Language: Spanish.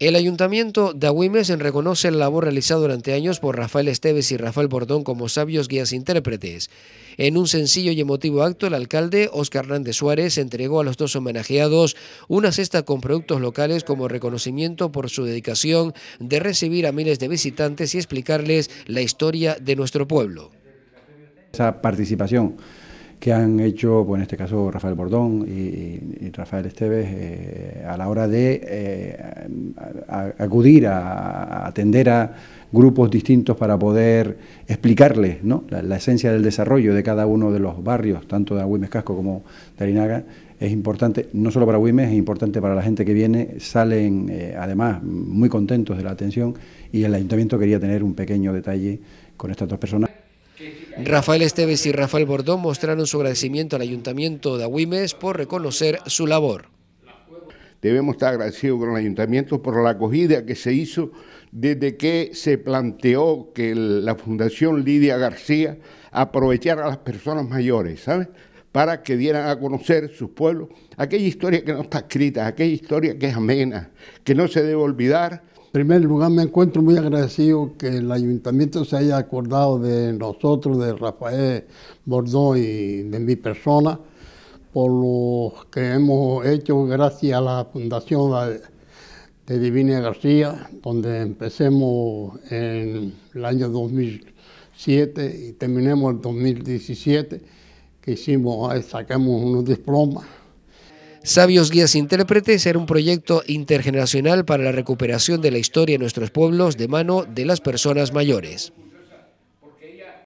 El Ayuntamiento de en reconoce la labor realizada durante años por Rafael Esteves y Rafael Bordón como sabios guías intérpretes. En un sencillo y emotivo acto, el alcalde Oscar Hernández Suárez entregó a los dos homenajeados una cesta con productos locales como reconocimiento por su dedicación de recibir a miles de visitantes y explicarles la historia de nuestro pueblo. Esa participación que han hecho, en este caso Rafael Bordón y, Rafael Esteves eh, a la hora de eh, acudir a, atender a grupos distintos para poder explicarles la, esencia del desarrollo de cada uno de los barrios, tanto de Agüimes Casco como de Arinaga, es importante, no solo para Agüimes, es importante para la gente que viene, salen eh, además muy contentos de la atención y el ayuntamiento quería tener un pequeño detalle con estas dos personas. Rafael Esteves y Rafael Bordón mostraron su agradecimiento al Ayuntamiento de Agüimes por reconocer su labor. Debemos estar agradecidos con el Ayuntamiento por la acogida que se hizo desde que se planteó que la Fundación Lidia García aprovechara a las personas mayores, ¿sabes? para que dieran a conocer sus pueblos aquella historia que no está escrita, aquella historia que es amena, que no se debe olvidar. En primer lugar, me encuentro muy agradecido que el ayuntamiento se haya acordado de nosotros, de Rafael Bordó y de mi persona, por lo que hemos hecho gracias a la Fundación de Divina García, donde empecemos en el año 2007 y terminemos en 2017 hicimos, ah, sacamos unos diplomas. Sabios Guías Intérpretes era un proyecto intergeneracional para la recuperación de la historia de nuestros pueblos de mano de las personas mayores.